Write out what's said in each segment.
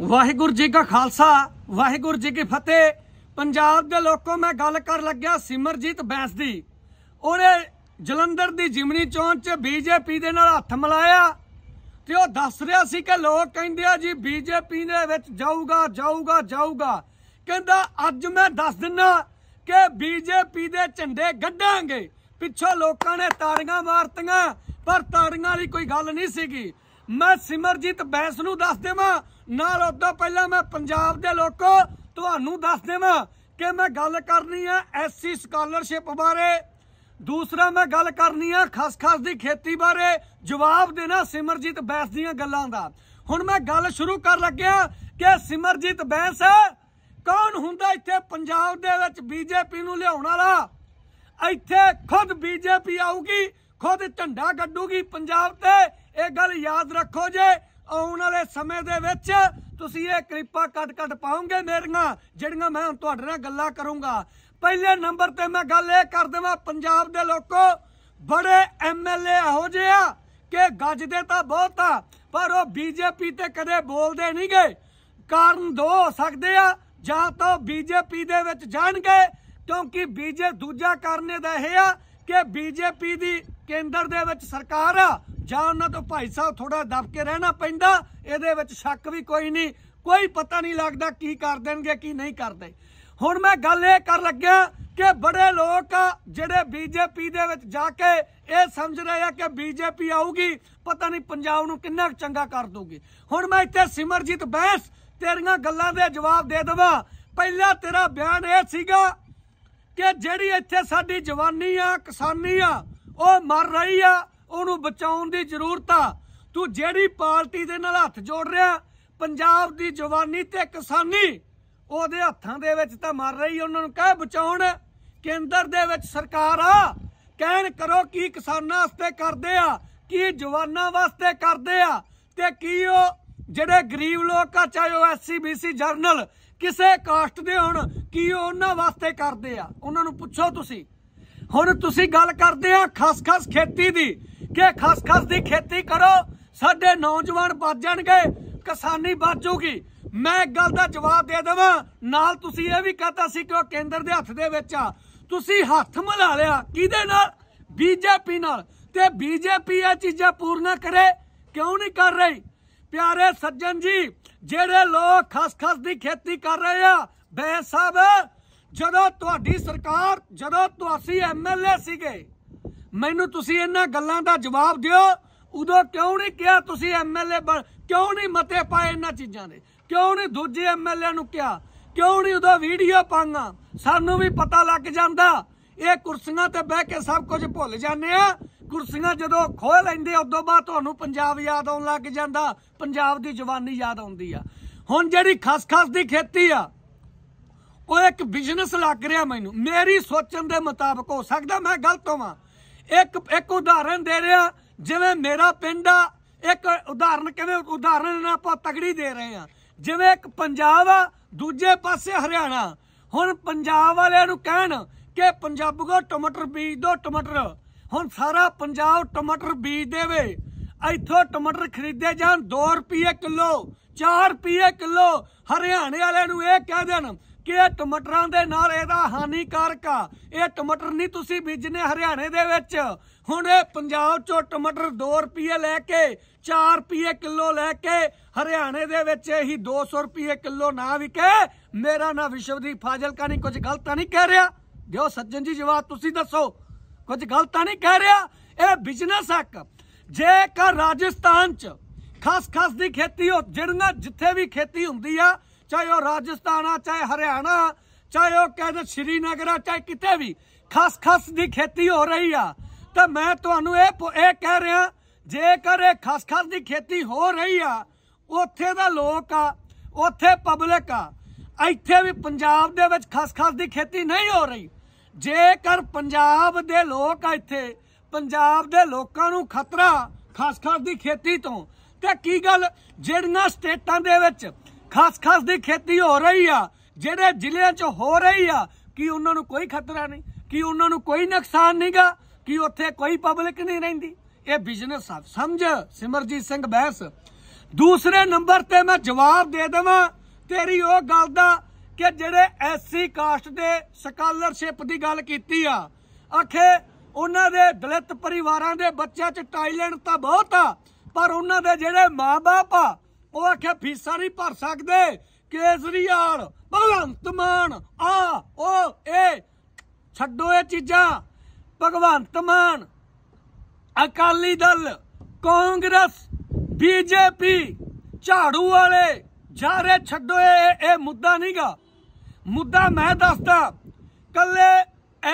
ਵਾਹਿਗੁਰੂ ਜੀ ਕਾ ਖਾਲਸਾ ਵਾਹਿਗੁਰੂ ਜੀ ਕੀ ਫਤਿਹ ਪੰਜਾਬ ਦੇ ਲੋਕੋ ਮੈਂ ਗੱਲ ਕਰ ਲੱਗਿਆ ਸਿਮਰਜੀਤ ਬੈਂਸ ਦੀ ਉਹਨੇ ਜਲੰਧਰ ਦੀ ਜਿਮਨੀ ਚੌਂਚ 'ਚ ਬੀਜੇਪੀ ਦੇ ਨਾਲ ਹੱਥ ਮਿਲਾਇਆ ਤੇ ਉਹ ਦੱਸ ਰਿਹਾ ਸੀ ਕਿ ਲੋਕ ਕਹਿੰਦੇ ਆ ਜੀ ਬੀਜੇਪੀ ਦੇ ਵਿੱਚ ਜਾਊਗਾ ਜਾਊਗਾ ਜਾਊਗਾ ਕਹਿੰਦਾ ਅੱਜ ਮੈਂ ਦੱਸ ਦਿੰਨਾ ਕਿ ਬੀਜੇਪੀ ਦੇ ਝੰਡੇ ਗੱਡਾਂਗੇ ਪਿੱਛੋਂ ਲੋਕਾਂ ਨੇ ਤਾੜੀਆਂ ਮਾਰਤੀਆਂ ਪਰ ਤਾੜੀਆਂ ਵਾਲੀ ਕੋਈ ਗੱਲ ਨਹੀਂ ਸੀਗੀ ਮੈਂ ਸਿਮਰਜੀਤ ਬੈਂਸ ਨੂੰ ਦੱਸ ਦੇਵਾਂ ਨਾਲ ਉਦੋਂ ਪਹਿਲਾਂ ਮੈਂ ਪੰਜਾਬ ਦੇ ਲੋਕੋ ਤੁਹਾਨੂੰ ਦੱਸ ਦੇਵਾਂ ਕਿ ਮੈਂ ਗੱਲ ਕਰਨੀ ਆ ਐਸਸੀ ਸਕਾਲਰਸ਼ਿਪ ਬਾਰੇ ਦੂਸਰਾ ਮੈਂ ਗੱਲ ਕਰਨੀ ਆ ਖਸਖਸ ਦੀ ਖੇਤੀ ਬਾਰੇ ਜਵਾਬ ਦੇਣਾ ਸਿਮਰਜੀਤ ਬੈਂਸ ਦੀਆਂ ਗੱਲਾਂ ਦਾ ਹੁਣ ਮੈਂ ਗੱਲ ਸ਼ੁਰੂ ਕਰ ਲੱਗਿਆ ਕਿ ਸਿਮਰਜੀਤ ਬੈਂਸ ਕੌਣ ਹੁੰਦਾ ਇੱਥੇ ਪੰਜਾਬ ਦੇ ਵਿੱਚ ਬੀਜੇਪੀ ਨੂੰ ਲਿਆਉਣ ਵਾਲਾ ਇੱਥੇ ਖੁਦ ਬੀਜੇਪੀ ਆਊਗੀ ਖੁਦ ਝੰਡਾ ਗੱਡੂਗੀ ਪੰਜਾਬ ਤੇ ਇਹ ਗੱਲ ਯਾਦ ਰੱਖੋ ਜੇ ਆਉਣ ਵਾਲੇ ਸਮੇਂ ਦੇ ਵਿੱਚ ਤੁਸੀਂ ਇਹ ਕਿਰਪਾ ਕੱਟ-ਕੱਟ ਪਾਉਂਗੇ ਮੇਰੀਆਂ ਜਿਹੜੀਆਂ ਮੈਂ ਹੁਣ ਤੁਹਾਡੇ ਨਾਲ ਗੱਲਾਂ ਕਰੂੰਗਾ ਪਹਿਲੇ ਨੰਬਰ ਤੇ ਮੈਂ ਗੱਲ ਇਹ ਕਰ ਦੇਵਾਂ ਪੰਜਾਬ ਦੇ ਲੋਕੋ ਬੜੇ ਐਮਐਲਏ ਹੋ ਜਿਆ ਕਿ ਗੱਜਦੇ ਤਾਂ ਬਹੁਤ ਆ ਪਰ ਉਹ ਬੀਜੇਪੀ ਤੇ ਕਦੇ ਬੋਲਦੇ ਨਹੀਂ ਗਏ ਕਾਰਨ ਦੋ ਹੋ ਸਕਦੇ ਆ ਜਾਂ ਤਾਂ ਬੀਜੇਪੀ ਦੇ ਵਿੱਚ ਜਾਣਗੇ ਕਿਉਂਕਿ ਬੀਜੇ ਦੂਜਾ ਕਾਰਨ ਇਹ ਆ ਕਿ ਬੀਜੇਪੀ ਦੀ ਕੇਂਦਰ ਦੇ ਵਿੱਚ ਸਰਕਾਰ ਆ ਜਾਂ ਉਹਨਾਂ ਤੋਂ ਭਾਈ ਸਾਹਿਬ ਥੋੜਾ ਦਬ ਕੇ ਰਹਿਣਾ ਪੈਂਦਾ ਇਹਦੇ ਵਿੱਚ ਸ਼ੱਕ ਵੀ ਕੋਈ ਨਹੀਂ ਕੋਈ ਪਤਾ ਨਹੀਂ ਲੱਗਦਾ ਕੀ ਕਰ ਦੇਣਗੇ ਕੀ ਨਹੀਂ ਕਰਦੇ ਹੁਣ ਮੈਂ ਗੱਲ ਇਹ ਕਰ ਲੱਗਿਆ ਕਿ ਬੜੇ ਲੋਕ ਜਿਹੜੇ ਬੀਜੇਪੀ ਦੇ ਵਿੱਚ ਜਾ ਕੇ ਇਹ ਸਮਝ ਰਹੇ ਆ ਕਿ ਬੀਜੇਪੀ ਆਊਗੀ ਪਤਾ ਨਹੀਂ ਪੰਜਾਬ ਨੂੰ ਕਿੰਨਾ ਚੰਗਾ ਕਰ ਦੂਗੀ ਹੁਣ ਮੈਂ ਇੱਥੇ ਸਿਮਰਜੀਤ ਬੈਂਸ ਤੇਰੀਆਂ ਗੱਲਾਂ ਦੇ ਜਵਾਬ ਦੇ ਦਵਾ ਪਹਿਲਾ ਤੇਰਾ ਬਿਆਨ ਇਹ ਸੀਗਾ ਕਿ ਜਿਹੜੀ ਇੱਥੇ ਸਾਡੀ ਜਵਾਨੀ ਆ ਕਿਸਾਨੀ ਆ ਉਹ ਮਰ ਰਹੀ ਆ ਉਹਨੂੰ ਬਚਾਉਣ ਦੀ ਜ਼ਰੂਰਤ ਆ ਤੂੰ ਜਿਹੜੀ ਪਾਰਟੀ ਦੇ ਨਾਲ ਹੱਥ ਜੋੜ ਰਿਹਾ ਪੰਜਾਬ ਦੀ ਜਵਾਨੀ ਤੇ ਕਿਸਾਨੀ ਉਹਦੇ ਹੱਥਾਂ ਦੇ ਵਿੱਚ ਤਾਂ ਮਰ ਰਹੀ ਉਹਨਾਂ ਨੂੰ ਕਹਿ ਬਚਾਉਣ ਕੇਂਦਰ ਦੇ ਵਿੱਚ ਸਰਕਾਰ ਆ ਕਹਿਣ ਕਰੋ ਕੀ ਕਿਸਾਨਾਂ ਵਾਸਤੇ ਕਰਦੇ ਆ ਕੀ ਜਵਾਨਾਂ ਵਾਸਤੇ ਕਰਦੇ ਆ ਤੇ ਕੀ ਉਹ ਜਿਹੜੇ ਗਰੀਬ ਲੋਕ ਆ ਚਾਹੇ ਉਹ ਐਸਸੀ ਬੀਸੀ ਜਰਨਲ ਕਿਸੇ ਕਾਸਟ ਦੇ ਹੋਣ ਕੀ ਉਹ ਉਹਨਾਂ ਵਾਸਤੇ ਕਰਦੇ ਆ ਉਹਨਾਂ ਨੂੰ ਪੁੱਛੋ ਤੁਸੀਂ ਹੁਣ ਤੁਸੀਂ ਗੱਲ ਕਰਦੇ ਆ ਖਸਖਸ ਖੇਤੀ ਦੀ ਕਿ ਖਸਖਸ ਦੀ ਖੇਤੀ ਕਰੋ ਸਾਡੇ ਨੌਜਵਾਨ ਬਚ ਜਾਣਗੇ ਕਿਸਾਨੀ ਬਚ ਜੂਗੀ ਮੈਂ ਇੱਕ ਗੱਲ ਦਾ ਜਵਾਬ ਦੇ ਦੇਵਾਂ ਨਾਲ ਤੁਸੀਂ ਇਹ ਵੀ ਕਹਤਾ ਸੀ ਕਿ ਉਹ ਕੇਂਦਰ ਦੇ ਹੱਥ ਦੇ ਵਿੱਚ ਆ ਤੁਸੀਂ ਹੱਥ ਮਿਲਾ ਲਿਆ ਕਿਹਦੇ ਨਾਲ ਬੀਜੇਪੀ ਨਾਲ ਤੇ ਬੀਜੇਪੀ ਇਹ ਚੀਜ਼ਾਂ ਪੂਰਨਾ ਕਰੇ ਕਿਉਂ ਨਹੀਂ ਕਰ ਰਹੀ ਪਿਆਰੇ ਸੱਜਣ ਜੀ ਜਿਹੜੇ ਲੋਕ ਖਸਖਸ ਦੀ ਖੇਤੀ ਕਰ ਰਹੇ ਆ ਬੈ ਸਾਹਿਬ ਜਦੋਂ ਤੁਹਾਡੀ ਸਰਕਾਰ ਜਦੋਂ ਤੁਸੀਂ ਐਮਐਲਏ ਸੀਗੇ ਮੈਨੂੰ ਤੁਸੀਂ ਇਹਨਾਂ ਗੱਲਾਂ ਦਾ ਜਵਾਬ ਦਿਓ ਉਦੋਂ ਕਿਉਂ ਨਹੀਂ ਕਿਹਾ ਤੁਸੀਂ ਐਮਐਲਏ ਕਿਉਂ ਨਹੀਂ ਮਤੇ ਪਾਏ ਇਹਨਾਂ ਚੀਜ਼ਾਂ ਦੇ ਕਿਉਂ ਨਹੀਂ ਦੂਜੇ ਐਮਐਲਏ ਨੂੰ ਕਿਹਾ ਕਿਉਂ ਨਹੀਂ ਉਦੋਂ ਵੀਡੀਓ ਪਾਂਗਾ ਸਾਨੂੰ ਵੀ ਪਤਾ ਲੱਗ ਜਾਂਦਾ ਇਹ ਕੁਰਸੀਆਂ ਤੇ ਬਹਿ ਕੇ ਸਭ ਕੁਝ ਭੁੱਲ ਜਾਂਦੇ ਆ ਕੁਰਸੀਆਂ ਜਦੋਂ ਖੋਹ ਲੈਂਦੇ ਉਦੋਂ ਬਾਅਦ ਤੁਹਾਨੂੰ ਪੰਜਾਬ ਯਾਦ ਆਉਣ ਲੱਗ ਜਾਂਦਾ ਪੰਜਾਬ ਦੀ ਜਵਾਨੀ ਯਾਦ ਆਉਂਦੀ ਆ ਹੁਣ ਜਿਹੜੀ ਖਸਖਸ ਦੀ ਖੇਤੀ ਆ ਉਹ ਇੱਕ ਬਿਜ਼ਨਸ ਲੱਗ ਰਿਹਾ ਮੈਨੂੰ ਮੇਰੀ ਸੋਚਣ ਦੇ ਮੁਤਾਬਕ ਹੋ ਸਕਦਾ ਮੈਂ ਗਲਤ ਹੋਵਾਂ ਇੱਕ ਇੱਕ ਉਦਾਹਰਨ ਦੇ ਰਿਹਾ ਜਿਵੇਂ ਮੇਰਾ ਪਿੰਡ ਆ ਇੱਕ ਉਦਾਹਰਨ ਕਹਿੰਦੇ ਉਦਾਹਰਨ ਆਪਾਂ ਤਗੜੀ ਦੇ ਰਹੇ ਆ ਜਿਵੇਂ ਇੱਕ ਪੰਜਾਬ ਆ ਦੂਜੇ ਪਾਸੇ ਹਰਿਆਣਾ ਹੁਣ ਪੰਜਾਬ ਵਾਲਿਆਂ ਨੂੰ ਕਹਿਣ ਕਿ ਕੋ ਟਮਾਟਰ ਬੀਜ ਦੋ ਟਮਾਟਰ ਹੁਣ ਸਾਰਾ ਪੰਜਾਬ ਟਮਾਟਰ ਬੀਜ ਦੇਵੇ ਇੱਥੋਂ ਟਮਾਟਰ ਖਰੀਦੇ ਜਾਣ 2 ਰੁਪਏ ਕਿਲੋ 4 ਰੁਪਏ ਕਿਲੋ ਹਰਿਆਣੇ ਵਾਲਿਆਂ ਨੂੰ ਇਹ ਕਹਿ ਦੇਣ ਕਿ ਇਹ ਟਮਾਟਰਾਂ ਦੇ ਨਾਲ ਇਹਦਾ ਹਾਨੀਕਾਰਕ ਆ ਇਹ ਟਮਾਟਰ ਨਹੀਂ ਤੁਸੀਂ ਬੀਜਨੇ ਹਰਿਆਣੇ ਦੇ ਵਿੱਚ ਹੁਣ ਇਹ ਪੰਜਾਬ ਚੋਂ ਟਮਾਟਰ 2 ਰੁਪਏ ਲੈ ਕੇ 4 ਰੁਪਏ ਕਿਲੋ ਲੈ ਕੇ ਹਰਿਆਣੇ ਦੇ ਵਿੱਚ ਇਹੀ 200 ਰੁਪਏ ਕਿਲੋ ਨਾ ਵਿਕੇ ਮੇਰਾ ਨਾ ਵਿਸ਼ਵਦੀਪ ਫਾਜ਼ਲ ਕਾ ਨਹੀਂ ਕੁਝ ਗਲਤ ਨਹੀਂ ਕਹਿ ਰਿਹਾ ਦਿਓ ਸੱਜਣ ਜੀ ਜਵਾਬ ਤੁਸੀਂ ਦੱਸੋ ਕੁਝ ਗਲਤ ਨਹੀਂ ਕਹਿ ਰਿਹਾ ਇਹ ਬਿਜ਼ਨਸ ਹੱਕ ਜੇਕਰ ਰਾਜਸਥਾਨ ਚ ਖਸ ਖਸ ਦੀ ਖੇਤੀ ਹੋ ਜਿਹੜੀਆਂ ਜਿੱਥੇ ਵੀ ਖੇਤੀ ਹੁੰਦੀ ਆ ਚਾਹੇ ਉਹ ਰਾਜਸਥਾਨ ਆ ਚਾਹੇ ਹਰਿਆਣਾ ਚਾਹੇ ਉਹ ਕਹਿੰਦੇ ਸ਼੍ਰੀਨਗਰ ਆ ਚਾਹੇ ਕਿਤੇ ਵੀ ਖਸ ਖਸ ਦੀ ਖੇਤੀ ਹੋ ਰਹੀ ਆ ਤਾਂ ਮੈਂ ਤੁਹਾਨੂੰ ਇਹ ਇਹ ਕਹਿ ਰਿਹਾ ਜੇਕਰ ਇਹ ਖਸ ਖਸ ਦੀ ਖੇਤੀ ਹੋ ਰਹੀ ਆ ਉੱਥੇ ਦਾ ਲੋਕ ਆ ਉੱਥੇ ਪਬਲਿਕ ਆ ਇੱਥੇ ਵੀ ਪੰਜਾਬ ਦੇ ਵਿੱਚ ਖਸ ਖਸ ਦੀ ਖੇਤੀ ਨਹੀਂ ਹੋ ਰਹੀ ਜੇਕਰ ਪੰਜਾਬ ਦੇ ਲੋਕ ਇੱਥੇ ਪੰਜਾਬ ਦੇ ਲੋਕਾਂ ਨੂੰ ਖਤਰਾ ਖਸਖਸ ਦੀ ਖੇਤੀ ਤੋਂ ਤੇ ਕੀ ਗੱਲ ਜਿਹੜੀਆਂ ਸਟੇਟਾਂ ਦੇ ਵਿੱਚ ਖਸਖਸ ਦੀ ਖੇਤੀ ਹੋ ਰਹੀ ਆ ਜਿਹੜੇ ਜ਼ਿਲ੍ਹਿਆਂ 'ਚ ਹੋ ਰਹੀ ਆ ਕੀ ਉਹਨਾਂ ਨੂੰ ਕੋਈ ਖਤਰਾ ਨਹੀਂ ਕੀ ਉਹਨਾਂ ਨੂੰ ਕੋਈ ਨੁਕਸਾਨ ਨਹੀਂਗਾ ਕੀ ਉੱਥੇ ਕੋਈ ਪਬਲਿਕ ਨਹੀਂ ਰਹਿੰਦੀ ਇਹ ਬਿਜ਼ਨਸ ਆ ਸਮਝ ਸਿਮਰਜੀਤ ਸਿੰਘ ਬੈਸ ਦੂਸਰੇ ਨੰਬਰ ਤੇ ਮੈਂ ਜਵਾਬ ਦੇ ਦਵਾਂ ਤੇਰੀ ਉਹ ਗੱਲ ਦਾ ਕਿ ਜਿਹੜੇ ਐਸਸੀ ਕਾਸਟ ਦੇ ਸਕਾਲਰਸ਼ਿਪ ਦੀ ਗੱਲ ਕੀਤੀ ਆ ਆਖੇ ਉਹਨਾਂ ਦੇ ਦਲਿਤ ਪਰਿਵਾਰਾਂ ਦੇ ਬੱਚਿਆਂ 'ਚ ਟਾਈਲੈਂਡ ਤਾਂ ਬਹੁਤ ਆ ਪਰ ਉਹਨਾਂ ਦੇ ਜਿਹੜੇ ਮਾਪੇ ਆ ਉਹ ਆਖਿਆ ਫੀਸਾਂ ਨਹੀਂ ਭਰ ਸਕਦੇ ਕੇਸਰੀਵਾਲ ਭਗਵੰਤ ਮਾਨ ਆ ਉਹ ਇਹ ਛੱਡੋ ਇਹ ਚੀਜ਼ਾਂ ਭਗਵੰਤ ਮਾਨ ਅਕਾਲੀ ਦਲ ਕਾਂਗਰਸ ਬੀਜੇਪੀ ਝਾੜੂ ਵਾਲੇ ਜਾਰੇ ਛੱਡੋ ਇਹ ਇਹ ਮੁੱਦਾ ਨਹੀਂਗਾ ਮੁੱਦਾ ਮੈਂ ਦੱਸਦਾ ਕੱਲੇ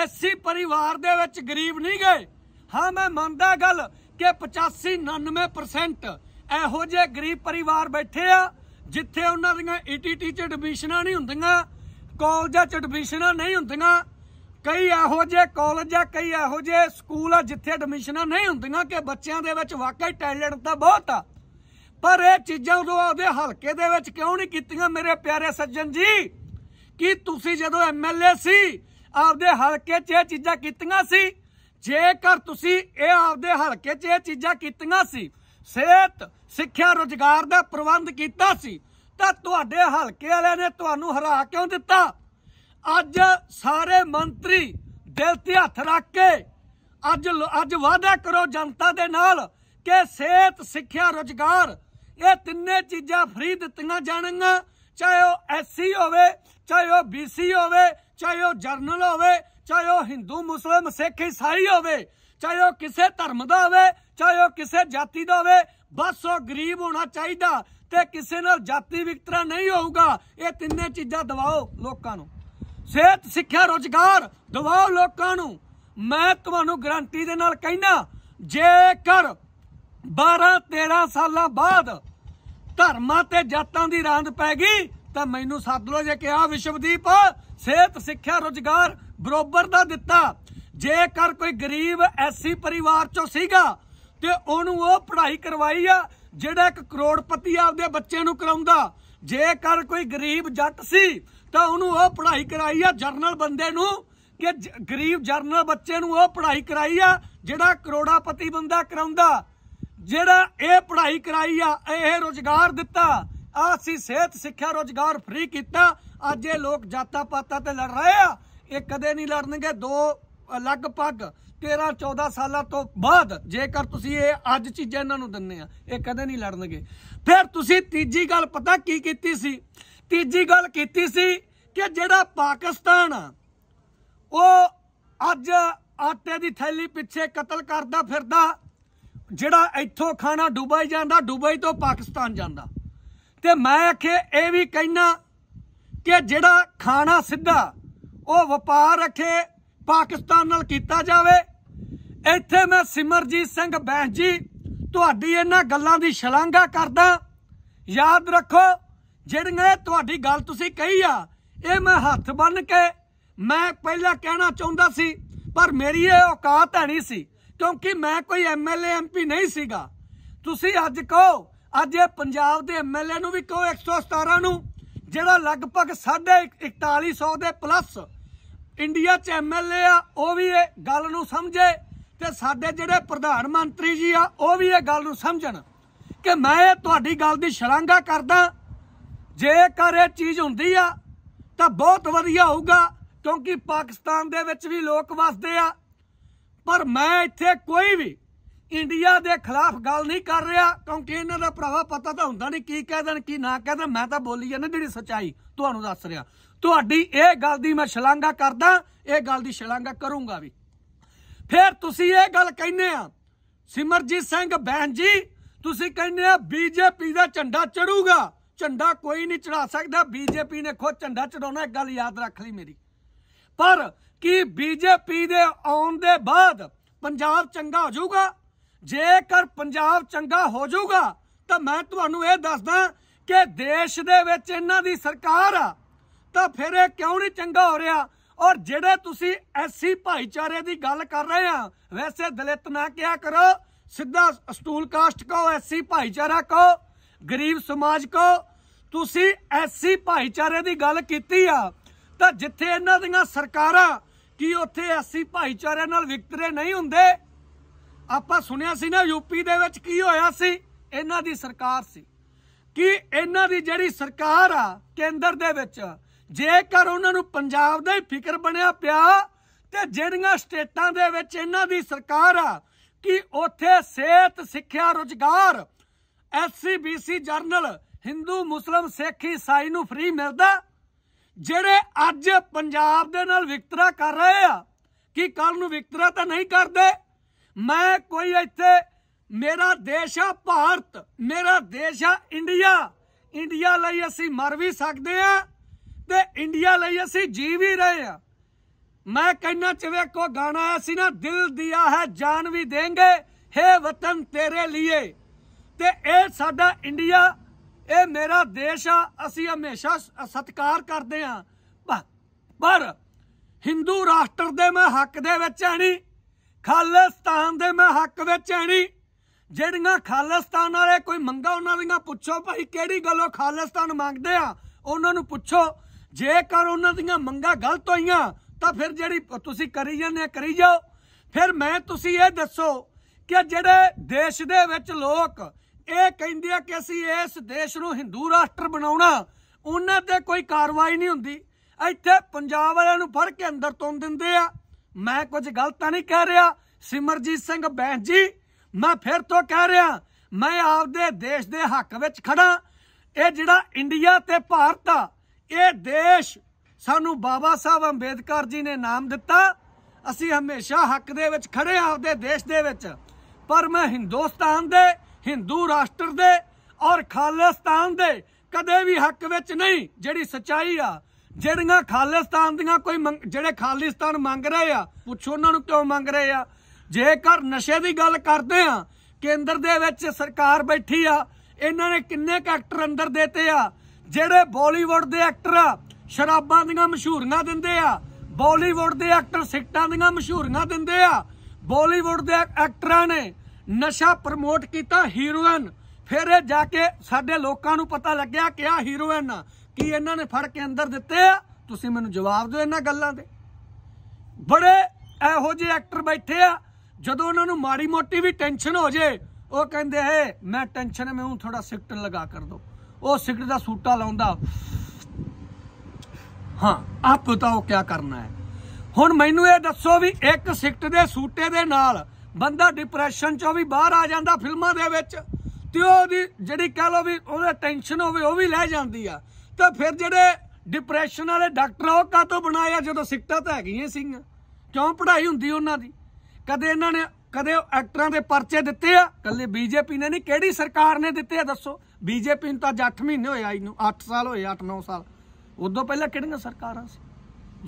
ਐਸੀ ਪਰਿਵਾਰ ਦੇ ਵਿੱਚ ਗਰੀਬ ਨਹੀਂ ਗਏ ਹਾਂ ਮੈਂ ਮੰਨਦਾ ਗੱਲ ਕਿ 85 99% ਇਹੋ ਜਿਹੇ ਗਰੀਬ ਪਰਿਵਾਰ ਬੈਠੇ ਆ ਜਿੱਥੇ ਉਹਨਾਂ ਦੀਆਂ ਈਟੀਟੀ ਚ ਐਡਮਿਸ਼ਨਾਂ ਨਹੀਂ ਹੁੰਦੀਆਂ ਕਾਲਜਾਂ ਚ ਐਡਮਿਸ਼ਨਾਂ ਨਹੀਂ ਹੁੰਦੀਆਂ ਕਈ ਇਹੋ ਜਿਹੇ ਕਾਲਜ ਆ ਕਈ ਇਹੋ ਜਿਹੇ ਸਕੂਲ ਆ ਜਿੱਥੇ ਐਡਮਿਸ਼ਨਾਂ ਨਹੀਂ ਹੁੰਦੀਆਂ ਕਿ ਬੱਚਿਆਂ ਦੇ ਵਿੱਚ ਵਾਕਈ ਟੈਲੈਂਟ ਤਾਂ ਬਹੁਤ ਆ ਪਰ ਇਹ ਚੀਜ਼ਾਂ ਉਦੋਂ ਆਪਦੇ ਹਲਕੇ ਦੇ ਵਿੱਚ ਕਿਉਂ ਨਹੀਂ ਕੀਤੀਆਂ ਮੇਰੇ ਪਿਆਰੇ ਸੱਜਣ ਜੀ ਕਿ ਤੁਸੀਂ ਜਦੋਂ ਐਮਐਲਏ ਸੀ ਆਪਦੇ ਹਲਕੇ 'ਚ ਇਹ ਚੀਜ਼ਾਂ ਕੀਤੀਆਂ ਸੀ ਜੇਕਰ ਤੁਸੀਂ ਇਹ ਆਪਦੇ ਹਲਕੇ 'ਚ ਇਹ ਚੀਜ਼ਾਂ ਕੀਤੀਆਂ ਸੀ ਸਿਹਤ ਸਿੱਖਿਆ ਰੋਜ਼ਗਾਰ ਦਾ ਪ੍ਰਬੰਧ ਕੀਤਾ ਸੀ ਤਾਂ ਤੁਹਾਡੇ ਹਲਕੇ ਵਾਲਿਆਂ ਨੇ ਤੁਹਾਨੂੰ ਹਰਾ ਕਿਉਂ ਦਿੱਤਾ ਅੱਜ ਸਾਰੇ ਮੰਤਰੀ ਦਿਲ ਤੇ ਹੱਥ ਰੱਖ ਕੇ ਅੱਜ ਅੱਜ ਵਾਅਦਾ ਕਰੋ ਜਨਤਾ ਦੇ ਨਾਲ ਕਿ ਸਿਹਤ ਸਿੱਖਿਆ ਰੋਜ਼ਗਾਰ ਇਹ ਤਿੰਨੇ ਚੀਜ਼ਾਂ ਫ੍ਰੀ ਦਿੱਤੀਆਂ ਜਾਣਗੀਆਂ ਚਾਹੇ ਉਹ ਐਸਸੀ ਹੋਵੇ ਚਾਹੇ ਉਹ ਬੀਸੀ ਹੋਵੇ ਚਾਹੇ ਉਹ ਜਰਨਲ ਹੋਵੇ ਚਾਹੇ ਉਹ ਹਿੰਦੂ ਮੁਸਲਮ ਸਿੱਖ ਈਸਾਈ ਹੋਵੇ ਚਾਹੇ ਉਹ ਕਿਸੇ ਧਰਮ ਦਾ ਹੋਵੇ ਚਾਹੇ ਉਹ ਕਿਸੇ ਜਾਤੀ ਦਾ ਹੋਵੇ ਬਸ ਉਹ ਗਰੀਬ ਹੋਣਾ ਚਾਹੀਦਾ ਤੇ ਕਿਸੇ ਨਾਲ ਜਾਤੀ ਵਿਕਤਰਾ ਨਹੀਂ ਹੋਊਗਾ ਇਹ ਤਿੰਨੇ ਚੀਜ਼ਾਂ ਦਿਵਾਓ ਲੋਕਾਂ ਨੂੰ ਸਿਹਤ ਸਿੱਖਿਆ ਰੋਜ਼ਗਾਰ ਦਿਵਾਓ ਲੋਕਾਂ ਨੂੰ ਮੈਂ ਤੁਹਾਨੂੰ ਗਰੰਟੀ ਦੇ ਨਾਲ ਕਹਿਣਾ ਜੇਕਰ 12 13 ਸਾਲਾਂ ਬਾਅਦ ਧਰਮਾਂ ਤੇ ਜਾਤਾਂ ਦੀ ਰਾਂਦ ਪੈ ਗਈ ਤਾਂ ਮੈਨੂੰ ਸੱਦ ਲੋ ਜੇ ਕਿਹਾ ਵਿਸ਼ਵਦੀਪ ਸਿਹਤ ਸਿੱਖਿਆ ਰੋਜ਼ਗਾਰ ਬਰੋਬਰ ਦਾ ਦਿੱਤਾ ਜੇਕਰ ਕੋਈ ਗਰੀਬ ਐਸੀ ਪਰਿਵਾਰ ਚੋਂ ਸੀਗਾ ਤੇ ਉਹਨੂੰ ਉਹ ਪੜ੍ਹਾਈ ਕਰਵਾਈ ਆ ਜਿਹੜਾ ਇੱਕ ਕਰੋੜਪਤੀ ਆਪਦੇ ਬੱਚਿਆਂ ਨੂੰ ਕਰਾਉਂਦਾ ਜੇਕਰ ਕੋਈ ਗਰੀਬ ਜੱਟ ਸੀ ਤਾਂ ਉਹਨੂੰ ਉਹ ਪੜ੍ਹਾਈ ਕਰਾਈ ਆ ਜਰਨਲ ਬੰਦੇ ਨੂੰ ਕਿ ਗਰੀਬ ਜਰਨਲ ਬੱਚੇ ਨੂੰ ਉਹ ਪੜ੍ਹਾਈ ਕਰਾਈ ਆ ਜਿਹੜਾ ਕਰੋੜਾਪਤੀ ਬੰਦਾ ਕਰਾਉਂਦਾ ਜਿਹੜਾ ਇਹ ਪੜ੍ਹਾਈ ਕਰਾਈ ਆ ਇਹ ਰੋਜ਼ਗਾਰ ਦਿੱਤਾ ਆ ਸਿਹਤ ਸਿੱਖਿਆ ਰੋਜ਼ਗਾਰ ਫ੍ਰੀ ਕੀਤਾ ਅੱਜ ਇਹ ਲੋਕ ਜਾਤਾਂ ਪਾਤਾਂ ਤੇ ਲੜ ਰਹੇ ਆ ਇਹ ਕਦੇ ਨਹੀਂ ਲੜਨਗੇ ਦੋ ਲਗਭਗ 13 14 ਸਾਲਾਂ ਤੋਂ ਬਾਅਦ ਜੇਕਰ ਤੁਸੀਂ ਇਹ ਅੱਜ ਚੀਜ਼ਾਂ ਇਹਨਾਂ ਨੂੰ ਦਿੰਨੇ ਆ ਇਹ ਕਦੇ ਨਹੀਂ ਲੜਨਗੇ ਫਿਰ ਤੁਸੀਂ ਤੀਜੀ ਗੱਲ ਪਤਾ ਕੀ ਕੀਤੀ ਸੀ ਤੀਜੀ ਗੱਲ ਕੀਤੀ ਸੀ ਕਿ ਜਿਹੜਾ ਪਾਕਿਸਤਾਨ ਉਹ ਅੱਜ ਆਟੇ ਦੀ ਥੈਲੀ ਪਿੱਛੇ ਕਤਲ ਕਰਦਾ ਫਿਰਦਾ ਜਿਹੜਾ ਇੱਥੋਂ ਖਾਣਾ ਦੁਬਈ ਜਾਂਦਾ ਦੁਬਈ ਤੋਂ ਪਾਕਿਸਤਾਨ ਜਾਂਦਾ ਤੇ ਮੈਂ ਆਖੇ ਇਹ ਵੀ ਕਹਿਣਾ ਕਿ ਜਿਹੜਾ ਖਾਣਾ ਸਿੱਧਾ ਉਹ ਵਪਾਰ ਰੱਖੇ ਪਾਕਿਸਤਾਨ ਨਾਲ ਕੀਤਾ ਜਾਵੇ ਇੱਥੇ ਮੈਂ ਸਿਮਰਜੀਤ ਸਿੰਘ ਬੈਂਸ ਜੀ ਤੁਹਾਡੀ ਇਹਨਾਂ ਗੱਲਾਂ ਦੀ ਸ਼ਲਾਘਾ ਕਰਦਾ ਯਾਦ ਰੱਖੋ ਜਿਹੜੀਆਂ ਤੁਹਾਡੀ ਗੱਲ ਤੁਸੀਂ ਕਹੀ ਆ ਇਹ ਮੈਂ ਹੱਥ ਬੰਨ ਕੇ ਮੈਂ ਪਹਿਲਾਂ ਕਹਿਣਾ ਚਾਹੁੰਦਾ ਸੀ ਪਰ ਮੇਰੀ ਇਹ ਔਕਾਤ ਹੈ ਨਹੀਂ ਸੀ ਕਿਉਂਕਿ ਮੈਂ ਕੋਈ ਐਮਐਲਏ ਐਮਪੀ ਨਹੀਂ ਸੀਗਾ ਤੁਸੀਂ ਅੱਜ ਕਹੋ ਅੱਜ ਇਹ ਪੰਜਾਬ ਦੇ ਐਮਐਲਏ ਨੂੰ ਵੀ ਕਹੋ 117 ਨੂੰ ਜਿਹੜਾ ਲਗਭਗ 4150 ਦੇ ਪਲੱਸ ਇੰਡੀਆ ਚ ਐਮਐਲਏ ਆ ਉਹ ਵੀ ਇਹ ਗੱਲ ਨੂੰ ਸਮਝੇ ਤੇ ਸਾਡੇ ਜਿਹੜੇ ਪ੍ਰਧਾਨ ਮੰਤਰੀ ਜੀ ਆ ਉਹ ਵੀ ਇਹ ਗੱਲ ਨੂੰ ਸਮਝਣ ਕਿ ਮੈਂ ਤੁਹਾਡੀ ਗੱਲ ਦੀ ਸ਼ਲਾਘਾ ਕਰਦਾ ਜੇਕਰ ਇਹ ਚੀਜ਼ ਹੁੰਦੀ ਆ ਤਾਂ ਬਹੁਤ ਵਧੀਆ ਹੋਊਗਾ ਕਿਉਂਕਿ ਪਾਕਿਸਤਾਨ ਦੇ ਵਿੱਚ ਵੀ ਲੋਕ ਵਸਦੇ ਆ ਪਰ ਮੈਂ ਇੱਥੇ ਕੋਈ ਵੀ ਇੰਡੀਆ ਦੇ ਖਿਲਾਫ ਗੱਲ ਨਹੀਂ ਕਰ ਰਿਹਾ ਕਿਉਂਕਿ ਇਹਨਾਂ ਦਾ ਭਰਾਵਾ ਪਤਾ ਤਾਂ ਹੁੰਦਾ ਨਹੀਂ ਕੀ ਕਹਿ ਦੇਣ ਕੀ ਨਾ ਕਹਿ ਦੇਣ ਮੈਂ ਤਾਂ ਬੋਲੀ ਜਾਂਦਾ ਜਿਹੜੀ ਸਚਾਈ ਤੁਹਾਨੂੰ ਦੱਸ ਰਿਹਾ ਤੁਹਾਡੀ ਇਹ ਗੱਲ ਦੀ ਮੈਂ ਸ਼ਲਾਘਾ ਕਰਦਾ ਇਹ ਗੱਲ ਦੀ ਸ਼ਲਾਘਾ ਕਰੂੰਗਾ ਵੀ ਫਿਰ ਤੁਸੀਂ ਇਹ ਗੱਲ ਕਹਿੰਦੇ ਆ ਸਿਮਰਜੀਤ ਸਿੰਘ ਬਹਿਨ ਜੀ ਤੁਸੀਂ ਕਹਿੰਦੇ ਆ ਬੀਜੇਪੀ ਦਾ ਝੰਡਾ ਚੜੂਗਾ ਝੰਡਾ ਕੋਈ ਨਹੀਂ ਚੜਾ ਸਕਦਾ ਬੀਜੇਪੀ ਨੇ ਖੁਦ ਝੰਡਾ ਚੜਾਉਣਾ ਇੱਕ ਗੱਲ ਯਾਦ ਰੱਖ ਲਈ ਮੇਰੀ ਪਰ ਕੀ ਬੀਜੇਪੀ ਦੇ ਆਉਣ ਦੇ ਬਾਅਦ ਪੰਜਾਬ ਚੰਗਾ ਹੋ ਜਾਊਗਾ ਜੇਕਰ ਪੰਜਾਬ ਚੰਗਾ ਹੋ ਜਾਊਗਾ ਤਾਂ ਮੈਂ ਤੁਹਾਨੂੰ ਇਹ ਦੱਸਦਾ ਕਿ ਦੇਸ਼ ਦੇ ਵਿੱਚ ਇਹਨਾਂ ਦੀ ਸਰਕਾਰ ਆ ਤਾਂ ਫਿਰ ਇਹ ਕਿਉਂ ਨਹੀਂ ਚੰਗਾ ਹੋ ਰਿਹਾ ਔਰ ਜਿਹੜੇ ਤੁਸੀਂ ਐਸੀ ਭਾਈਚਾਰੇ ਦੀ ਗੱਲ ਕਰ ਰਹੇ ਆ ਵੈਸੇ ਦਲਿਤ ਨਾ ਕਿਹਾ ਕਰੋ ਸਿੱਧਾ ਸਟੂਲ ਕਾਸਟ ਕੋ ਐਸੀ ਭਾਈਚਾਰਾ ਕੋ ਗਰੀਬ ਸਮਾਜ ਕੋ ਤੁਸੀਂ ਐਸੀ ਭਾਈਚਾਰੇ ਦੀ ਗੱਲ ਕੀਤੀ ਆ ਤਾਂ ਜਿੱਥੇ ਇਹਨਾਂ ਦੀਆਂ ਸਰਕਾਰਾਂ ਕੀ ਉੱਥੇ ਐਸੀ ਭਾਈਚਾਰੇ ਨਾਲ ਵਿਕਤਰੇ ਨਹੀਂ ਹੁੰਦੇ ਆਪਾਂ ਸੁਣਿਆ ਸੀ ਨਾ ਯੂਪੀ ਦੇ ਵਿੱਚ ਕੀ ਹੋਇਆ ਸੀ ਇਹਨਾਂ ਦੀ ਸਰਕਾਰ ਸੀ ਕਿ ਇਹਨਾਂ ਦੀ ਜਿਹੜੀ ਸਰਕਾਰ ਆ ਕੇਂਦਰ ਦੇ ਵਿੱਚ ਜੇਕਰ ਉਹਨਾਂ ਨੂੰ ਪੰਜਾਬ ਦਾ ਹੀ ਫਿਕਰ ਬਣਿਆ ਪਿਆ ਤੇ ਜਿਹੜੀਆਂ ਸਟੇਟਾਂ ਦੇ ਵਿੱਚ ਇਹਨਾਂ ਦੀ ਸਰਕਾਰ ਆ ਕਿ ਉੱਥੇ ਸਿਹਤ ਸਿੱਖਿਆ ਰੋਜ਼ਗਾਰ SC BC general Hindu Muslim Sikh ਈਸਾਈ ਨੂੰ ਫ੍ਰੀ ਮਿਲਦਾ ਜਿਹੜੇ ਅੱਜ ਪੰਜਾਬ ਦੇ ਨਾਲ ਵਿਕਤਰਾ ਕਰ ਰਹੇ ਆ ਕਿ ਕੱਲ ਨੂੰ ਵਿਕਤਰਾ ਤਾਂ ਨਹੀਂ ਕਰਦੇ ਮੈਂ ਕੋਈ ਇੱਥੇ ਮੇਰਾ ਦੇਸ਼ ਆ ਭਾਰਤ ਮੇਰਾ ਦੇਸ਼ ਆ ਇੰਡੀਆ ਇੰਡੀਆ ਲਈ ਅਸੀਂ ਮਰ ਵੀ ਸਕਦੇ ਆ ਤੇ ਇੰਡੀਆ ਲਈ ਅਸੀਂ ਜੀ ਵੀ ਰਹੇ ਆ ਮੈਂ ਕਹਿਣਾ ਚ ਵੇਖੋ ਗਾਣਾ ਆਇਆ ਸੀ ਨਾ ਦਿਲ ਦਿਆ ਹੈ ਜਾਨ ਵੀ ਦੇਂਗੇ हे ਵਤਨ ਤੇਰੇ ਲਈ ਤੇ ਇਹ ਸਾਡਾ ਇੰਡੀਆ ਇਹ ਮੇਰਾ ਦੇਸ਼ ਆ ਅਸੀਂ ਹਮੇਸ਼ਾ ਸਤਿਕਾਰ ਕਰਦੇ ਆ ਪਰ ਹਿੰਦੂ ਰਾਸ਼ਟਰ ਦੇ ਮੈਂ ਹੱਕ ਦੇ ਵਿੱਚ ਨਹੀਂ ਖਾਲਿਸਤਾਨ ਦੇ ਮੈਂ ਹੱਕ ਵਿੱਚ ਐਣੀ ਜਿਹੜੀਆਂ ਖਾਲਿਸਤਾਨ ਵਾਲੇ ਕੋਈ ਮੰਗਾ ਉਹਨਾਂ ਦੀਆਂ ਪੁੱਛੋ ਭਾਈ ਕਿਹੜੀ ਗੱਲੋਂ ਖਾਲਿਸਤਾਨ ਮੰਗਦੇ ਆ ਉਹਨਾਂ ਨੂੰ ਪੁੱਛੋ ਜੇਕਰ ਉਹਨਾਂ ਦੀਆਂ ਮੰਗਾ ਗਲਤ ਹੋਈਆਂ ਤਾਂ ਫਿਰ ਜਿਹੜੀ ਤੁਸੀਂ ਕਰੀ ਜਾਂਦੇ ਕਰੀ ਜਾਓ ਫਿਰ ਮੈਂ ਤੁਸੀਂ ਇਹ ਦੱਸੋ ਕਿ ਜਿਹੜੇ ਦੇਸ਼ ਦੇ ਵਿੱਚ ਲੋਕ ਇਹ ਕਹਿੰਦੇ ਆ ਕਿ ਅਸੀਂ ਇਸ ਦੇਸ਼ ਨੂੰ ਹਿੰਦੂ ਰਾਸ਼ਟਰ ਬਣਾਉਣਾ ਉਹਨਾਂ ਤੇ ਕੋਈ ਕਾਰਵਾਈ ਨਹੀਂ ਹੁੰਦੀ ਇੱਥੇ ਪੰਜਾਬ ਵਾਲਿਆਂ ਨੂੰ ਫੜ ਕੇ ਅੰਦਰ ਤੋਂ ਦਿੰਦੇ ਆ ਮੈਂ ਕੁਝ ਗਲਤ ਤਾਂ ਨਹੀਂ ਕਹਿ ਰਿਹਾ ਸਿਮਰਜੀਤ ਸਿੰਘ ਬੈਂਸ ਜੀ ਮੈਂ ਫਿਰ ਤੋਂ ਕਹਿ ਰਿਹਾ ਮੈਂ ਆਪਦੇ ਦੇਸ਼ ਦੇ ਹੱਕ ਵਿੱਚ ਖੜਾ ਇਹ ਜਿਹੜਾ ਇੰਡੀਆ ਤੇ ਭਾਰਤ ਆ ਇਹ ਦੇਸ਼ ਸਾਨੂੰ ਬਾਬਾ ਸਾਹਿਬ ਅੰਬੇਦਕਰ ਜੀ ਨੇ ਨਾਮ ਦਿੱਤਾ ਅਸੀਂ ਹਮੇਸ਼ਾ ਹੱਕ ਦੇ ਵਿੱਚ ਖੜੇ ਆਪਦੇ ਦੇਸ਼ ਦੇ ਵਿੱਚ ਪਰ ਮੈਂ ਹਿੰਦੁਸਤਾਨ ਦੇ ਹਿੰਦੂ ਰਾਸ਼ਟਰ ਦੇ ਔਰ ਖਾਲਿਸਤਾਨ ਦੇ ਕਦੇ ਵੀ ਹੱਕ ਵਿੱਚ ਨਹੀਂ ਜਿਹੜੀ ਸਚਾਈ ਆ ਜਿਹੜੀਆਂ ਖਾਲਿਸਤਾਨ ਦੀਆਂ ਕੋਈ ਜਿਹੜੇ ਖਾਲਿਸਤਾਨ ਮੰਗ ਰਹੇ ਆ ਪੁੱਛੋ ਉਹਨਾਂ ਨੂੰ ਕਿਉਂ ਮੰਗ ਰਹੇ ਆ ਜੇਕਰ ਨਸ਼ੇ ਦੀ ਗੱਲ ਕਰਦੇ ਆ ਕੇਂਦਰ ਦੇ ਵਿੱਚ ਸਰਕਾਰ ਬੈਠੀ ਆ ਇਹਨਾਂ ਨੇ ਕਿੰਨੇ ਕ ਐਕਟਰ ਅੰਦਰ ਦੇਤੇ ਆ ਜਿਹੜੇ ਬਾਲੀਵੁੱਡ ਦੇ ਐਕਟਰ ਆ ਸ਼ਰਾਬਾਂ ਦੀਆਂ ਮਸ਼ਹੂਰੀਆਂ ਦਿੰਦੇ ਆ ਬਾਲੀਵੁੱਡ ਦੇ ਐਕਟਰ ਸਿਕਟਾਂ ਦੀਆਂ ਮਸ਼ਹੂਰੀਆਂ ਦਿੰਦੇ ਆ ਬਾਲੀਵੁੱਡ ਦੇ ਐਕਟਰਾਂ ਨੇ ਨਸ਼ਾ ਪ੍ਰਮੋਟ ਕੀਤਾ ਹੀਰੋਇਨ ਫਿਰ ਇਹ ਜਾ ਕੇ ਸਾਡੇ ਲੋਕਾਂ ਨੂੰ ਪਤਾ ਲੱਗਿਆ ਕਿ ਆ ਹੀਰੋਇਨ ਆ ਕੀ ਇਹਨਾਂ ਨੇ ਫੜ ਕੇ ਅੰਦਰ ਦਿੱਤੇ ਆ ਤੁਸੀਂ ਮੈਨੂੰ ਜਵਾਬ ਦਿਓ ਇਹਨਾਂ ਗੱਲਾਂ ਦੇ ਬੜੇ ਇਹੋ ਜਿਹੇ ਐਕਟਰ ਬੈਠੇ ਆ ਜਦੋਂ ਉਹਨਾਂ ਨੂੰ ਮਾੜੀ ਮੋਟੀ ਵੀ ਟੈਨਸ਼ਨ ਹੋ ਜੇ ਉਹ ਕਹਿੰਦੇ ਹੈ ਮੈਂ ਟੈਨਸ਼ਨ ਮੈਂ ਹੂੰ ਥੋੜਾ ਸਿਗਰਟ ਲਗਾ ਕਰ ਦੋ ਉਹ ਸਿਗਰਟ ਦਾ ਸੂਟਾ ਲਾਉਂਦਾ ਹਾਂ ਆਪ ਬਤਾਓ ਕੀ ਕਰਨਾ ਹੈ ਹੁਣ ਮੈਨੂੰ ਇਹ ਦੱਸੋ ਵੀ ਇੱਕ ਸਿਗਰਟ ਦੇ ਸੂਟੇ ਦੇ ਨਾਲ ਬੰਦਾ ਡਿਪਰੈਸ਼ਨ ਚੋਂ ਵੀ ਬਾਹਰ ਆ ਜਾਂਦਾ ਫਿਲਮਾਂ ਦੇ ਵਿੱਚ ਤੇ ਉਹਦੀ ਜਿਹੜੀ ਕਹ ਲੋ ਵੀ ਉਹਦੇ ਟੈਨਸ਼ਨ ਹੋਵੇ ਉਹ ਵੀ ਲੈ ਜਾਂਦੀ ਆ ਤਾਂ ਫਿਰ ਜਿਹੜੇ ਡਿਪਰੈਸ਼ਨ ਵਾਲੇ ਡਾਕਟਰ ਉਹ ਕਾਤੋਂ ਬਣਾਇਆ ਜਦੋਂ ਸਿੱਖਤਾ ਤਾਂ ਹੈਗੀਆਂ ਸਿੰਘ ਕਿਉਂ ਪੜ੍ਹਾਈ ਹੁੰਦੀ ਉਹਨਾਂ ਦੀ ਕਦੇ ਇਹਨਾਂ ਨੇ ਕਦੇ ਐਕਟਰਾਂ ਦੇ ਪਰਚੇ ਦਿੱਤੇ ਆ ਕੱਲੇ ਬੀਜੇਪੀ ਨੇ ਨਹੀਂ ਕਿਹੜੀ ਸਰਕਾਰ ਨੇ ਦਿੱਤੇ ਆ ਦੱਸੋ ਬੀਜੇਪੀ ਨੂੰ ਤਾਂ 8 ਮਹੀਨੇ ਹੋਏ ਆਈ ਨੂੰ 8 ਸਾਲ ਹੋਏ 8-9 ਸਾਲ ਉਦੋਂ ਪਹਿਲਾਂ ਕਿਹੜੀਆਂ ਸਰਕਾਰਾਂ ਸੀ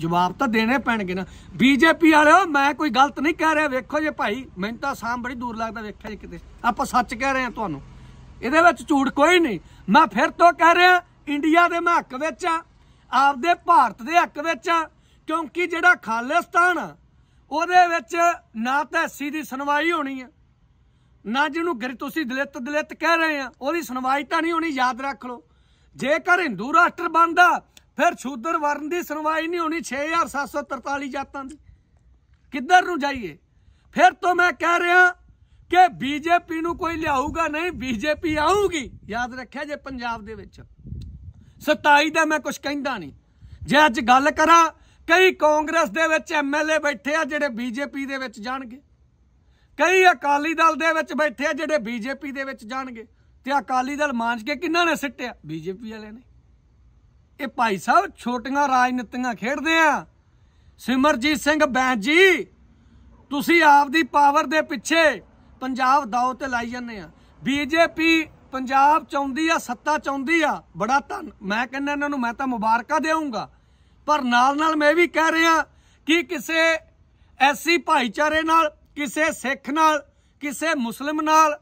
ਜਵਾਬ ਤਾਂ ਦੇਣੇ ਪੈਣਗੇ ਨਾ ਬੀਜੇਪੀ ਵਾਲਿਓ ਮੈਂ ਕੋਈ ਗਲਤ ਨਹੀਂ ਕਹਿ ਰਿਹਾ ਵੇਖੋ ਜੇ ਭਾਈ ਮੈਨੂੰ ਤਾਂ ਸਾਹ ਬੜੀ ਦੂਰ ਲੱਗਦਾ ਵੇਖਿਆ ਜੇ ਕਿਤੇ ਆਪਾਂ ਸੱਚ ਕਹਿ ਰਹੇ ਆ ਤੁਹਾਨੂੰ ਇਹਦੇ ਵਿੱਚ ਝੂਠ ਕੋਈ ਨਹੀਂ ਮੈਂ ਫਿਰ ਤੋਂ ਕਹਿ ਰਿਹਾ ਇੰਡੀਆ ਦੇ ਮੈਂ ਹੱਕ ਵਿੱਚ ਆ ਆਪਦੇ ਭਾਰਤ ਦੇ ਹੱਕ ਵਿੱਚ ਆ ਕਿਉਂਕਿ ਜਿਹੜਾ ਖਾਲਿਸਤਾਨ ਉਹਦੇ ਵਿੱਚ ਨਾ ਤਾਂ ਐਸੀ ਦੀ ਸੁਣਵਾਈ ਹੋਣੀ ਆ ਨਾ ਜਿਹਨੂੰ ਗਰੀ ਤੁਸੀਂ ਦਲਿਤ ਦਲਿਤ ਕਹਿ ਰਹੇ ਆ ਉਹਦੀ ਸੁਣਵਾਈ ਤਾਂ ਨਹੀਂ ਹੋਣੀ ਯਾਦ ਰੱਖ ਲਓ ਜੇਕਰ ਹਿੰਦੂ ਰਾਸ਼ਟਰ ਬਣਦਾ ਫਿਰ ਸ਼ੂਦਰ ਵਰਨ ਦੀ ਸੁਣਵਾਈ ਨਹੀਂ ਹੋਣੀ 6743 ਜਾਤਾਂ ਦੀ ਕਿੱਧਰ ਨੂੰ ਜਾਈਏ ਫਿਰ ਤੋਂ ਮੈਂ ਕਹਿ ਰਿਹਾ ਕਿ ਬੀਜੇਪੀ ਨੂੰ ਕੋਈ ਲਿਆਊਗਾ ਨਹੀਂ ਬੀਜੇਪੀ ਆਊਗੀ ਯਾਦ ਰੱਖਿਆ ਜੇ ਪੰਜਾਬ ਦੇ ਵਿੱਚ 27 ਦਾ ਮੈਂ ਕੁਝ ਕਹਿੰਦਾ ਨਹੀਂ ਜੇ ਅੱਜ ਗੱਲ ਕਰਾਂ ਕਈ ਕਾਂਗਰਸ ਦੇ ਵਿੱਚ ਐਮਐਲਏ ਬੈਠੇ ਆ ਜਿਹੜੇ ਬੀਜੇਪੀ ਦੇ ਵਿੱਚ ਜਾਣਗੇ ਕਈ ਅਕਾਲੀ ਦਲ ਦੇ ਵਿੱਚ ਬੈਠੇ ਆ ਜਿਹੜੇ ਬੀਜੇਪੀ ਦੇ ਵਿੱਚ ਜਾਣਗੇ ਤੇ ਅਕਾਲੀ ਦਲ ਮਾਂਜ ਕੇ ਕਿੰਨਾ ਨੇ ਸਿੱਟਿਆ ਬੀਜੇਪੀ ਵਾਲਿਆਂ ਨੇ ਇਹ ਭਾਈ ਸਾਹਿਬ ਛੋਟੀਆਂ ਰਾਜਨੀਤੀਆਂ ਖੇਡਦੇ ਆ ਸਿਮਰਜੀਤ ਸਿੰਘ ਬੈਂਜ ਜੀ ਤੁਸੀਂ ਆਪਦੀ ਪਾਵਰ ਦੇ ਪਿੱਛੇ ਪੰਜਾਬ ਦਾਅ ਤੇ ਲਾਈ ਜਾਂਦੇ ਆ ਬੀਜੇਪੀ ਪੰਜਾਬ ਚਾਹੁੰਦੀ ਆ ਸੱਤਾ ਚਾਹੁੰਦੀ ਆ ਬੜਾ ਧੰਨ ਮੈਂ ਕਹਿੰਦਾ ਇਹਨਾਂ ਨੂੰ ਮੈਂ ਤਾਂ ਮੁਬਾਰਕਾ ਦੇਵਾਂਗਾ ਪਰ ਨਾਲ ਨਾਲ ਮੈਂ ਵੀ ਕਹਿ ਰਿਹਾ ਕਿ ਕਿਸੇ ਐਸੀ ਭਾਈਚਾਰੇ ਨਾਲ ਕਿਸੇ ਸਿੱਖ ਨਾਲ ਕਿਸੇ ਮੁਸਲਮ ਨਾਲ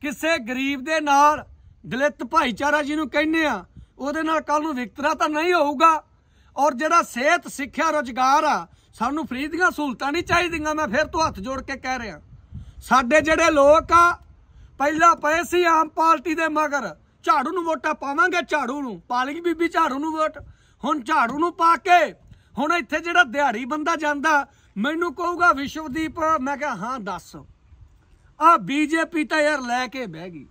ਕਿਸੇ ਗਰੀਬ ਦੇ ਨਾਲ ਦਲਿਤ ਭਾਈਚਾਰਾ ਜਿਹਨੂੰ ਕਹਿੰਦੇ ਆ ਉਹਦੇ ਨਾਲ ਕੱਲ ਨੂੰ ਵਿਕਤਰਾ ਤਾਂ ਨਹੀਂ ਹੋਊਗਾ ਔਰ ਜਿਹੜਾ ਸਿਹਤ ਸਿੱਖਿਆ ਰੋਜ਼ਗਾਰ ਆ ਸਾਨੂੰ ਫਰੀ ਦੀਆਂ ਸਹੂਲਤਾਂ ਨਹੀਂ ਚਾਹੀਦੀਆਂ ਮੈਂ ਫਿਰ ਤੋਂ ਹੱਥ ਜੋੜ ਕੇ ਕਹਿ ਰਿਹਾ ਸਾਡੇ ਜਿਹੜੇ ਲੋਕ ਆ ਪਹਿਲਾਂ ਪਏ ਸੀ ਆਮ ਪਾਰਟੀ ਦੇ ਮਗਰ ਝਾੜੂ ਨੂੰ ਵੋਟਾਂ ਪਾਵਾਂਗੇ ਝਾੜੂ ਨੂੰ ਪਾਲਿੰਗ ਬੀਬੀ ਝਾੜੂ ਨੂੰ ਵੋਟ ਹੁਣ ਝਾੜੂ ਨੂੰ ਪਾ ਕੇ ਹੁਣ ਇੱਥੇ ਜਿਹੜਾ ਦਿਹਾੜੀ ਬੰਦਾ ਜਾਂਦਾ ਮੈਨੂੰ ਕਹੂਗਾ ਵਿਸ਼ਵਦੀਪ ਮੈਂ ਕਿਹਾ ਹਾਂ ਦੱਸ ਆ ਬੀਜੇਪੀ ਤਾਂ ਯਾਰ ਲੈ ਕੇ ਬਹਿ ਗਈ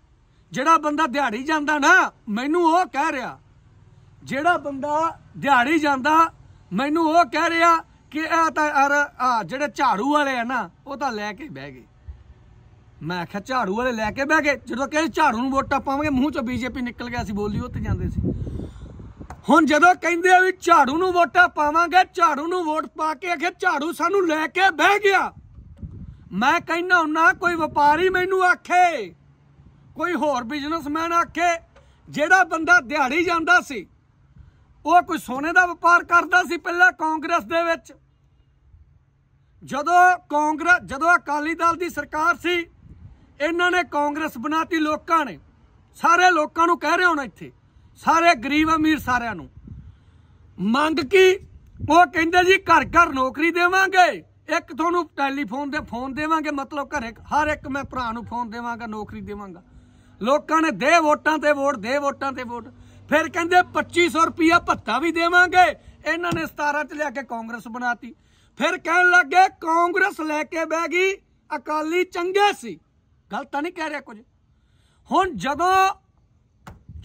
ਜਿਹੜਾ ਬੰਦਾ ਦਿਹਾੜੀ ਜਾਂਦਾ ਨਾ ਮੈਨੂੰ ਉਹ ਕਹਿ ਰਿਹਾ ਜਿਹੜਾ ਬੰਦਾ ਦਿਹਾੜੀ ਜਾਂਦਾ ਮੈਨੂੰ ਉਹ ਕਹਿ ਰਿਹਾ ਕਿ ਇਹ ਤਾਂ ਯਾਰ ਆ ਜਿਹੜੇ ਝਾੜੂ ਵਾਲੇ ਆ ਨਾ ਉਹ ਤਾਂ ਲੈ ਕੇ ਬਹਿ ਗਏ ਮੈਂ ਆਖਿਆ ਝਾੜੂ ਵਾਲੇ ਲੈ ਕੇ ਬਹਿ ਗਏ ਜਦੋਂ ਕਹਿੰਦੇ ਝਾੜੂ ਨੂੰ ਵੋਟਾਂ ਪਾਵਾਂਗੇ ਮੂੰਹ ਚੋਂ ਬੀਜੇਪੀ ਨਿਕਲ ਗਿਆ ਸੀ ਬੋਲੀ ਉੱਥੇ ਜਾਂਦੇ ਸੀ ਹੁਣ ਜਦੋਂ ਕਹਿੰਦੇ ਆ ਵੀ ਝਾੜੂ ਨੂੰ ਵੋਟਾਂ ਪਾਵਾਂਗੇ ਝਾੜੂ ਨੂੰ ਵੋਟ ਪਾ ਕੇ ਆਖੇ ਝਾੜੂ ਸਾਨੂੰ ਲੈ ਕੇ ਬਹਿ ਗਿਆ ਮੈਂ ਕਹਿੰਦਾ ਹੁੰਨਾ ਕੋਈ ਵਪਾਰੀ ਮੈਨੂੰ ਆਖੇ ਕੋਈ ਹੋਰ ਬਿਜ਼ਨਸਮੈਨ ਆਖੇ ਜਿਹੜਾ ਬੰਦਾ ਦਿਹਾੜੀ ਜਾਂਦਾ ਸੀ ਉਹ ਕੋਈ ਸੋਨੇ ਦਾ ਵਪਾਰ ਕਰਦਾ ਸੀ ਪਹਿਲਾਂ ਕਾਂਗਰਸ ਦੇ ਵਿੱਚ ਜਦੋਂ ਕਾਂਗਰਸ ਜਦੋਂ ਅਕਾਲੀ ਦਲ ਦੀ ਸਰਕਾਰ ਸੀ ਇਹਨਾਂ ਨੇ ਕਾਂਗਰਸ ਬਣਾਤੀ ਲੋਕਾਂ ਨੇ ਸਾਰੇ ਲੋਕਾਂ ਨੂੰ ਕਹਿ ਰਿਹਾ ਹੁਣ ਇੱਥੇ ਸਾਰੇ ਗਰੀਬ ਅਮੀਰ ਸਾਰਿਆਂ ਨੂੰ ਮੰਗ ਕੀ ਉਹ ਕਹਿੰਦੇ ਜੀ ਘਰ ਘਰ ਨੌਕਰੀ ਦੇਵਾਂਗੇ ਇੱਕ ਤੁਹਾਨੂੰ ਟੈਲੀਫੋਨ ਤੇ ਫੋਨ ਦੇਵਾਂਗੇ ਮਤਲਬ ਘਰੇ ਹਰ ਇੱਕ ਮੈਂ ਭਰਾ ਨੂੰ ਫੋਨ ਦੇਵਾਂਗਾ ਨੌਕਰੀ ਦੇਵਾਂਗਾ ਲੋਕਾਂ ਨੇ ਦੇ ਵੋਟਾਂ ਤੇ ਵੋਟ ਦੇ ਵੋਟਾਂ ਤੇ ਵੋਟ ਫਿਰ ਕਹਿੰਦੇ 2500 ਰੁਪਇਆ ਭੱਤਾ ਵੀ ਦੇਵਾਂਗੇ ਇਹਨਾਂ ਨੇ 17 ਚ ਲਿਆ ਕੇ ਕਾਂਗਰਸ ਬਣਾਤੀ ਫਿਰ ਕਹਿਣ ਲੱਗੇ ਕਾਂਗਰਸ ਲੈ ਕੇ ਬੈਗੀ ਗਈ ਅਕਾਲੀ ਚੰਗੇ ਸੀ ਗਲਤ ਤਾਂ ਨਹੀਂ ਕਹਿ ਰਿਹਾ ਕੁਝ ਹੁਣ ਜਦੋਂ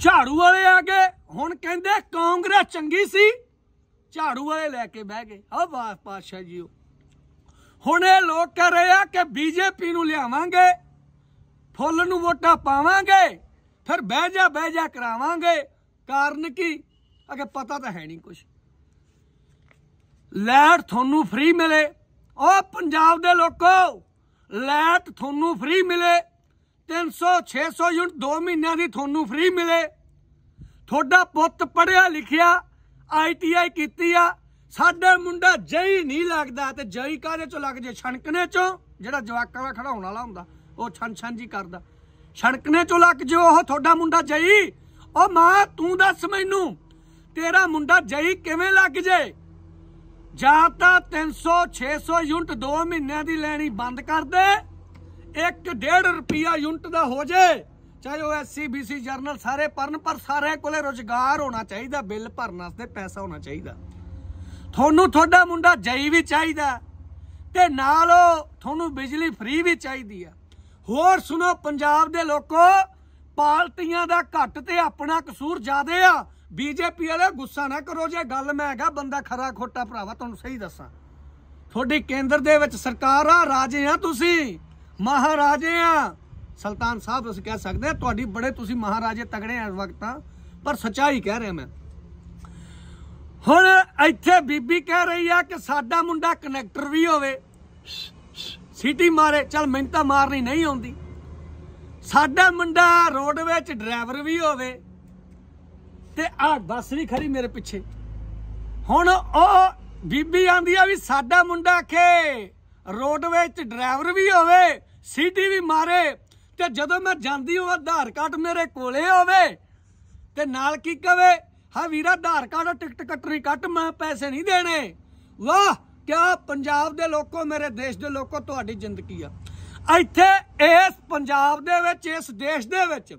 ਝਾੜੂ ਵਾਲੇ ਆ ਗਏ ਹੁਣ ਕਹਿੰਦੇ ਕਾਂਗਰਸ ਚੰਗੀ ਸੀ ਝਾੜੂ ਵਾਲੇ ਲੈ ਕੇ ਬਹਿ ਗਏ ਆ ਵਾ ਪਾਸ਼ਾ ਜੀ ਹੁਣ ਇਹ ਲੋਕ ਕਹਿ ਰਹੇ ਆ ਕਿ ਬੀਜੇਪੀ ਨੂੰ ਲਿਆਵਾਂਗੇ ਫੁੱਲ ਨੂੰ ਵੋਟਾਂ ਪਾਵਾਂਗੇ ਫਿਰ ਬਹਿ ਜਾ ਬਹਿ ਜਾ ਕਰਾਵਾਂਗੇ ਕਾਰਨ ਕੀ ਅਗੇ ਪਤਾ ਤਾਂ ਹੈ ਨਹੀਂ ਕੁਝ ਲੈਟ ਤੁਹਾਨੂੰ ਫ੍ਰੀ ਮਿਲੇ ਉਹ ਪੰਜਾਬ ਦੇ ਲੋਕੋ ਲੈਟ ਤੁਹਾਨੂੰ ਫ੍ਰੀ ਮਿਲੇ 300 600 ਯੂਨਿਟ 2 ਮਹੀਨਿਆਂ ਦੀ ਤੁਹਾਨੂੰ ਫ੍ਰੀ ਮਿਲੇ ਤੁਹਾਡਾ ਪੁੱਤ ਪੜਿਆ ਲਿਖਿਆ ਆਈਟੀਆਈ ਕੀਤੀ ਆ ਸਾਡੇ ਮੁੰਡਾ ਜਈ ਨਹੀਂ ਲੱਗਦਾ ਤੇ ਜਈ ਕਾਰੇ ਚੋਂ ਲੱਗ ਜੇ ਛਣਕਨੇ ਚੋਂ ਜਿਹੜਾ ਜਵਾਕਾਂ ਦਾ ਖੜਾਉਣ ਵਾਲਾ ਹੁੰਦਾ ਉਹ ਛਣ ਛਣ ਜੀ ਕਰਦਾ ਛਣਕਨੇ ਚੋਂ ਲੱਗ ਜੇ ਉਹ ਤੁਹਾਡਾ ਮੁੰਡਾ ਜਈ ਉਹ ਮਾਂ ਤੂੰ ਦੱਸ ਮੈਨੂੰ ਤੇਰਾ ਮੁੰਡਾ ਜਈ ਕਿਵੇਂ ਲੱਗ ਜੇ ਜਾਂ ਤਾਂ 300 600 ਯੂਨਿਟ 2 ਮਹੀਨਿਆਂ ਦੀ ਲੈਣੀ ਬੰਦ ਕਰ ਦੇ 1.5 ਰੁਪਿਆ ਯੂਨਿਟ ਦਾ ਹੋ ਜੇ ਚਾਹੇ ਉਹ ਐਸਸੀ ਬੀਸੀ ਜਰਨਲ ਸਾਰੇ ਪਰਨ ਪਰ ਸਾਰਿਆਂ ਕੋਲੇ ਰੋਜ਼ਗਾਰ ਹੋਣਾ ਚਾਹੀਦਾ ਬਿੱਲ ਭਰਨ ਵਾਸਤੇ ਪੈਸਾ ਹੋਣਾ ਚਾਹੀਦਾ ਤੁਹਾਨੂੰ ਤੁਹਾਡਾ ਮੁੰਡਾ ਜਈ ਵੀ ਚਾਹੀਦਾ ਤੇ ਨਾਲ ਤੁਹਾਨੂੰ ਬਿਜਲੀ ਫ੍ਰੀ ਵੀ ਚਾਹੀਦੀ ਆ ਹੋਰ ਸੁਣੋ ਪੰਜਾਬ ਦੇ ਲੋਕੋ ਪਾਰਟੀਆਂ ਦਾ ਘੱਟ ਤੇ ਆਪਣਾ ਕਸੂਰ ਜ਼ਿਆਦੇ ਆ ਬੀਜੇਪੀ ਵਾਲੇ ਗੁੱਸਾ ਨਾ ਕਰੋ ਜੇ ਗੱਲ ਮੈਂ ਹੈਗਾ ਬੰਦਾ ਖਰਾ ਖੋਟਾ ਭਰਾਵਾ ਤੁਹਾਨੂੰ ਸਹੀ ਦੱਸਾਂ ਤੁਹਾਡੀ ਕੇਂਦਰ ਦੇ ਵਿੱਚ ਸਰਕਾਰ ਆ ਰਾਜੇ ਆ ਤੁਸੀਂ ਮਹਾਰਾਜੇ ਆ ਸੁਲਤਾਨ ਸਾਹਿਬ ਤੁਸੀਂ ਕਹਿ ਸਕਦੇ ਆ ਤੁਹਾਡੀ ਬੜੇ ਤੁਸੀਂ ਮਹਾਰਾਜੇ ਤਗੜੇ ਆ ਇਸ ਵਕਤ ਤਾਂ ਪਰ ਸਚਾਈ ਕਹਿ ਰਿਹਾ ਮੈਂ ਹੁਣ ਇੱਥੇ ਬੀਬੀ ਕਹਿ ਰਹੀ ਆ ਕਿ ਸਾਡਾ ਮੁੰਡਾ ਕਨੈਕਟਰ ਵੀ ਹੋਵੇ ਸਿਟੀ ਮਾਰੇ ਚਲ ਮੈਨੂੰ ਤਾਂ ਮਾਰਨੀ ਨਹੀਂ ਆਉਂਦੀ ਸਾਡਾ ਮੁੰਡਾ ਰੋਡ ਵਿੱਚ ਡਰਾਈਵਰ ਵੀ ਹੋਵੇ ਤੇ ਆ ਬੱਸ ਵੀ ਖੜੀ ਮੇਰੇ ਪਿੱਛੇ ਹੁਣ ਉਹ ਬੀਬੀ ਆਂਦੀ ਆ ਵੀ ਸਾਡਾ ਮੁੰਡਾ ਕੇ ਰੋਡਵੇ ਚ ਡਰਾਈਵਰ ਵੀ ਹੋਵੇ ਸੀਟੀ ਵੀ ਮਾਰੇ ਤੇ ਜਦੋਂ ਮੈਂ ਜਾਂਦੀ ਹਾਂ ਆਧਾਰ ਕਾਰਡ ਮੇਰੇ ਕੋਲੇ ਹੋਵੇ ਤੇ ਨਾਲ ਕੀ ਕਵੇ ਹਾ ਵੀਰਾ ਆਧਾਰ ਕਾਰਡ ਟਿਕਟ ਕੱਟਣੀ ਕੱਟ ਮੈਂ ਪੈਸੇ ਨਹੀਂ ਦੇਣੇ ਵਾਹ ਕਿਆ ਪੰਜਾਬ ਦੇ ਲੋਕੋ ਮੇਰੇ ਦੇਸ਼ ਦੇ ਲੋਕੋ ਤੁਹਾਡੀ ਜ਼ਿੰਦਗੀ ਆ ਇੱਥੇ ਇਸ ਪੰਜਾਬ ਦੇ ਵਿੱਚ ਇਸ ਦੇਸ਼ ਦੇ ਵਿੱਚ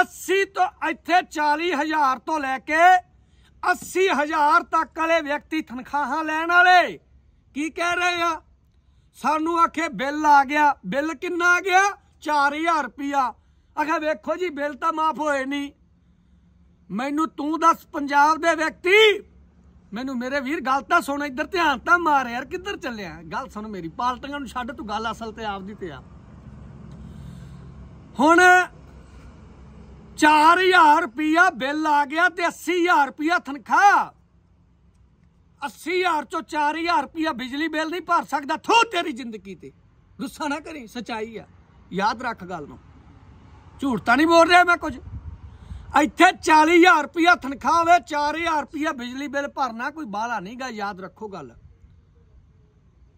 80 ਤੋਂ ਇੱਥੇ 40000 ਤੋਂ ਲੈ ਕੇ 80000 ਤੱਕ ਵਾਲੇ ਵਿਅਕਤੀ ਤਨਖਾਹਾਂ ਲੈਣ ਵਾਲੇ ਕੀ ਕਹਿ ਰਹੇ ਆ ਸਾਨੂੰ ਆਖੇ ਬਿੱਲ ਆ ਗਿਆ ਬਿੱਲ ਕਿੰਨਾ ਆ ਗਿਆ 4000 ਰੁਪਿਆ ਆਖਾ ਵੇਖੋ ਜੀ ਬਿੱਲ ਤਾਂ ਮਾਫ ਹੋਏ ਨਹੀਂ ਮੈਨੂੰ ਤੂੰ ਦੱਸ ਪੰਜਾਬ ਦੇ ਵਿਅਕਤੀ ਮੈਨੂੰ ਮੇਰੇ ਵੀਰ ਗੱਲ ਤਾਂ ਸੁਣ ਇੱਧਰ ਧਿਆਨ ਤਾਂ ਮਾਰ ਯਾਰ ਕਿੱਧਰ ਚੱਲਿਆ ਗੱਲ ਸੁਣ ਮੇਰੀ ਪਾਲਟੀਆਂ ਨੂੰ ਛੱਡ ਤੂੰ ਗੱਲ ਅਸਲ ਤੇ ਆਪਦੀ ਤੇ ਆ ਹੁਣ 4000 ਰੁਪਿਆ ਬਿੱਲ ਆ ਗਿਆ ਤੇ 80000 ਰੁਪਿਆ ਤਨਖਾਹ 80000 ਚੋਂ 4000 ਰੁਪਿਆ ਬਿਜਲੀ ਬਿੱਲ ਨਹੀਂ ਭਰ ਸਕਦਾ ਥੋ ਤੇਰੀ ਜ਼ਿੰਦਗੀ ਤੇ ਗੁੱਸਾ ਨਾ ਕਰੀ ਸਚਾਈ ਆ ਯਾਦ ਰੱਖ ਗੱਲ ਨੂੰ ਝੂਠ ਤਾਂ ਨਹੀਂ ਬੋਲ ਰਿਹਾ ਮੈਂ ਕੁਝ ਇੱਥੇ 40000 ਰੁਪਿਆ ਤਨਖਾਹ ਹੋਵੇ 4000 ਰੁਪਿਆ ਬਿਜਲੀ ਬਿੱਲ ਭਰਨਾ ਕੋਈ ਬਾਲਾ ਗਾ ਯਾਦ ਰੱਖੋ ਗੱਲ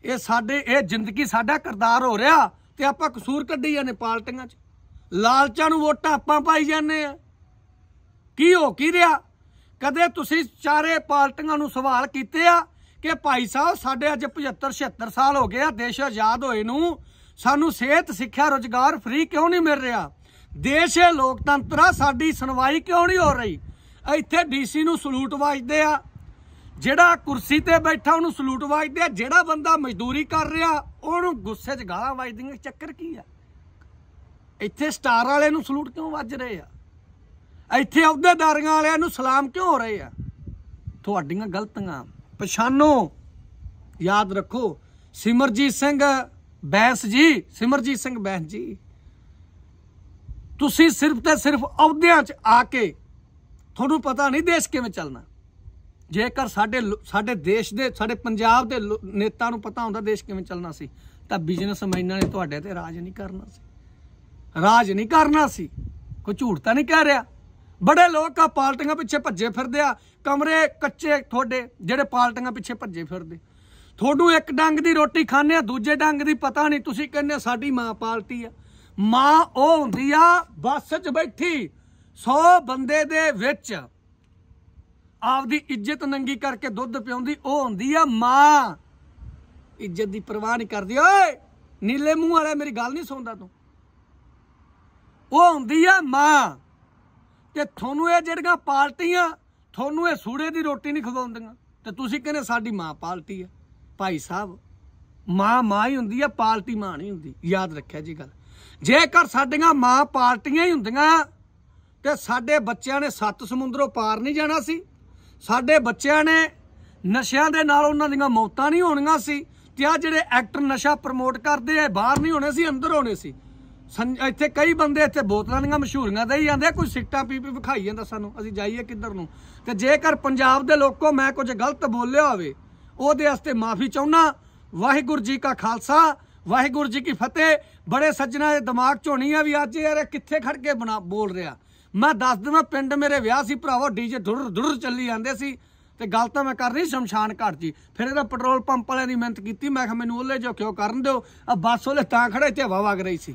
ਇਹ ਸਾਡੇ ਇਹ ਜ਼ਿੰਦਗੀ ਸਾਡਾ ਕਰਦਾਰ ਹੋ ਰਿਹਾ ਤੇ ਆਪਾਂ ਕਸੂਰ ਕੱਢੀ ਜਾਂਦੇ ਪਾਲਟੀਆਂ 'ਚ ਲਾਲਚਾਂ ਨੂੰ ਵੋਟਾਂ ਆਪਾਂ ਪਾਈ ਜਾਂਦੇ ਆ ਕੀ ਹੋ ਕੀ ਰਿਹਾ ਕਦੇ ਤੁਸੀਂ ਚਾਰੇ ਪਾਰਟੀਆਂ ਨੂੰ ਸਵਾਲ ਕੀਤੇ ਆ ਕਿ ਭਾਈ ਸਾਹਿਬ ਸਾਡੇ ਅੱਜ 75 76 ਸਾਲ ਹੋ ਗਏ ਆ ਦੇਸ਼ ਆਜ਼ਾਦ ਹੋਏ ਨੂੰ ਸਾਨੂੰ ਸਿਹਤ ਸਿੱਖਿਆ ਰੋਜ਼ਗਾਰ ਫ੍ਰੀ ਕਿਉਂ ਨਹੀਂ ਮਿਲ ਰਿਹਾ ਦੇਸ਼ ਇਹ ਲੋਕਤੰਤਰ ਆ ਸਾਡੀ ਸੁਣਵਾਈ ਕਿਉਂ ਨਹੀਂ ਹੋ ਰਹੀ ਇੱਥੇ ਡੀਸੀ ਨੂੰ ਸਲੂਟ ਵਾਜਦੇ ਆ ਜਿਹੜਾ ਕੁਰਸੀ ਤੇ ਬੈਠਾ ਉਹਨੂੰ ਸਲੂਟ ਵਾਜਦੇ ਆ ਜਿਹੜਾ ਬੰਦਾ ਮਜ਼ਦੂਰੀ ਕਰ ਰਿਹਾ ਉਹਨੂੰ ਗੁੱਸੇ 'ਚ ਗਾਲਾਂ ਵਾਜਦੀਆਂ ਚੱਕਰ ਕੀ ਆ ਇੱਥੇ ਸਟਾਰ ਵਾਲੇ ਨੂੰ ਸਲੂਟ ਕਿਉਂ ਵੱਜ ਰਹੇ ਆ ਇੱਥੇ ਅਹੁਦੇਦਾਰੀਆਂ ਵਾਲਿਆਂ ਨੂੰ ਸਲਾਮ ਕਿਉਂ ਹੋ ਰਹੇ ਆ ਤੁਹਾਡੀਆਂ ਗਲਤੀਆਂ ਪਛਾਨੋ ਯਾਦ ਰੱਖੋ ਸਿਮਰਜੀਤ ਸਿੰਘ ਬੈਂਸ ਜੀ ਸਿਮਰਜੀਤ ਸਿੰਘ ਬੈਂਸ ਜੀ ਤੁਸੀਂ ਸਿਰਫ ਤੇ ਸਿਰਫ ਅਹੁਦਿਆਂ 'ਚ ਆ ਕੇ ਤੁਹਾਨੂੰ ਪਤਾ ਨਹੀਂ ਦੇਸ਼ ਕਿਵੇਂ ਚੱਲਣਾ ਜੇਕਰ ਸਾਡੇ ਸਾਡੇ ਦੇਸ਼ ਦੇ ਸਾਡੇ ਪੰਜਾਬ ਦੇ ਨੇਤਾ ਨੂੰ ਪਤਾ ਹੁੰਦਾ ਦੇਸ਼ ਕਿਵੇਂ ਚੱਲਣਾ ਸੀ ਤਾਂ ਬਿਜ਼ਨਸ ਮੈਨਾਂ ਨੇ ਤੁਹਾਡੇ ਤੇ ਰਾਜ ਨਹੀਂ ਕਰਨਾ ਸੀ ਰਾਜ ਨਹੀਂ ਕਰਨਾ ਸੀ ਕੋਈ ਝੂਠ ਤਾਂ ਨਹੀਂ ਕਹਿ ਰਿਹਾ ਬੜੇ ਲੋਕ ਆ ਪਾਰਟੀਆਂ ਪਿੱਛੇ ਭੱਜੇ ਫਿਰਦੇ ਆ ਕਮਰੇ ਕੱਚੇ ਤੁਹਾਡੇ ਜਿਹੜੇ ਪਾਰਟੀਆਂ ਪਿੱਛੇ ਭੱਜੇ ਫਿਰਦੇ ਤੁਹਾਨੂੰ ਇੱਕ ਡੰਗ ਦੀ ਰੋਟੀ ਖਾਣੇ ਆ ਦੂਜੇ ਡੰਗ ਦੀ ਪਤਾ ਨਹੀਂ ਤੁਸੀਂ ਕਹਿੰਦੇ ਸਾਡੀ ਮਾਂ ਪਾਰਟੀ ਆ ਮਾਂ ਉਹ ਹੁੰਦੀ ਆ ਬੱਸ 'ਚ ਬੈਠੀ 100 ਬੰਦੇ ਦੇ ਵਿੱਚ ਆਪਦੀ ਇੱਜ਼ਤ ਨੰਗੀ ਕਰਕੇ ਦੁੱਧ ਪਿਉਂਦੀ ਉਹ ਹੁੰਦੀ ਆ ਮਾਂ ਇੱਜ਼ਤ ਦੀ ਪਰਵਾਹ ਨਹੀਂ ਕਰਦੀ ਓਏ ਨੀਲੇ ਮੂੰਹ ਵਾਲਾ ਮੇਰੀ ਗੱਲ ਨਹੀਂ ਸੁਣਦਾ ਤੂੰ ਉਹ ਹੁੰਦੀ ਆ ਮਾਂ ਕਿ ਤੁਹਾਨੂੰ ਇਹ ਜਿਹੜੀਆਂ ਪਾਲਟੀਆਂ ਤੁਹਾਨੂੰ ਇਹ ਸੂੜੇ ਦੀ ਰੋਟੀ ਨਹੀਂ ਖਵਾਉਂਦੀਆਂ ਤੇ ਤੁਸੀਂ ਕਹਿੰਦੇ ਸਾਡੀ ਮਾਂ ਪਾਲਟੀ ਆ ਭਾਈ ਸਾਹਿਬ ਮਾਂ ਮਾਂ ਹੀ ਹੁੰਦੀ ਆ ਪਾਲਟੀ ਮਾਂ ਨਹੀਂ ਹੁੰਦੀ ਯਾਦ ਰੱਖਿਆ ਜੀ ਗੱਲ ਜੇਕਰ ਸਾਡੀਆਂ ਮਾਂ ਪਾਲਟੀਆਂ ਹੀ ਹੁੰਦੀਆਂ ਤੇ ਸਾਡੇ ਬੱਚਿਆਂ ਨੇ ਸੱਤ ਸਮੁੰਦਰੋਂ ਪਾਰ ਨਹੀਂ ਜਾਣਾ ਸੀ ਸਾਡੇ ਬੱਚਿਆਂ ਨੇ ਨਸ਼ਿਆਂ ਦੇ ਨਾਲ ਉਹਨਾਂ ਦੀਆਂ ਮੌਤਾਂ ਨਹੀਂ ਹੋਣੀਆਂ ਸੀ ਤੇ ਆ ਜਿਹੜੇ ਐਕਟਰ ਨਸ਼ਾ ਪ੍ਰਮੋਟ ਕਰਦੇ ਆ ਬਾਹਰ ਨਹੀਂ ਹੋਣੇ ਸੀ ਅੰਦਰ ਹੋਣੇ ਸੀ ਇੱਥੇ ਕਈ ਬੰਦੇ ਇੱਥੇ ਬੋਤਲਾਂ ਦੀਆਂ ਮਸ਼ਹੂਰੀਆਂ ਦੇ ਹੀ ਜਾਂਦੇ ਕੋਈ ਸਿੱਟਾ ਪੀ ਪੀ ਵਿਖਾਈ ਜਾਂਦਾ ਸਾਨੂੰ ਅਸੀਂ ਜਾਈਏ ਕਿੱਧਰ ਨੂੰ ਤੇ ਜੇਕਰ ਪੰਜਾਬ ਦੇ ਲੋਕੋ ਮੈਂ ਕੁਝ ਗਲਤ ਬੋਲਿਆ ਹੋਵੇ ਉਹਦੇ ਵਾਸਤੇ ਮਾਫੀ ਚਾਹੁੰਨਾ ਵਾਹਿਗੁਰੂ ਜੀ ਕਾ ਖਾਲਸਾ ਵਾਹਿਗੁਰੂ ਜੀ ਕੀ ਫਤਿਹ ਬੜੇ ਸੱਜਣਾ ਦੇ ਦਿਮਾਗ 'ਚ ਹੋਣੀ ਆ ਵੀ ਅੱਜ ਯਾਰ ਕਿੱਥੇ ਖੜ ਕੇ ਬਣਾ ਬੋਲ ਰਿਹਾ ਮੈਂ ਦੱਸ ਦਿੰਦਾ ਪਿੰਡ ਮੇਰੇ ਵਿਆਹ ਸੀ ਭਰਾਵੋ ਡੀਜੇ ਧੁਰ ਧੁਰ ਚੱਲੀ ਜਾਂਦੇ ਸੀ ਤੇ ਗੱਲ ਤਾਂ ਮੈਂ ਕਰ ਰਹੀ ਸ਼ਮਸ਼ਾਨ ਘਾਟ ਜੀ ਫਿਰ ਇਹਦਾ ਪੈਟਰੋਲ ਪੰਪ ਵਾਲਿਆਂ ਦੀ ਮਿਹਨਤ ਕੀਤੀ ਮੈਂ ਕਿਹਾ ਮੈਨੂੰ ਉਹਲੇ ਜੋ ਕਿਉਂ ਕਰਨ ਦਿਓ ਆ ਬੱਸ ਉਹਲੇ ਤਾਂ ਖੜੇ ਤੇ ਹਵਾ ਵਗ ਰਹੀ ਸੀ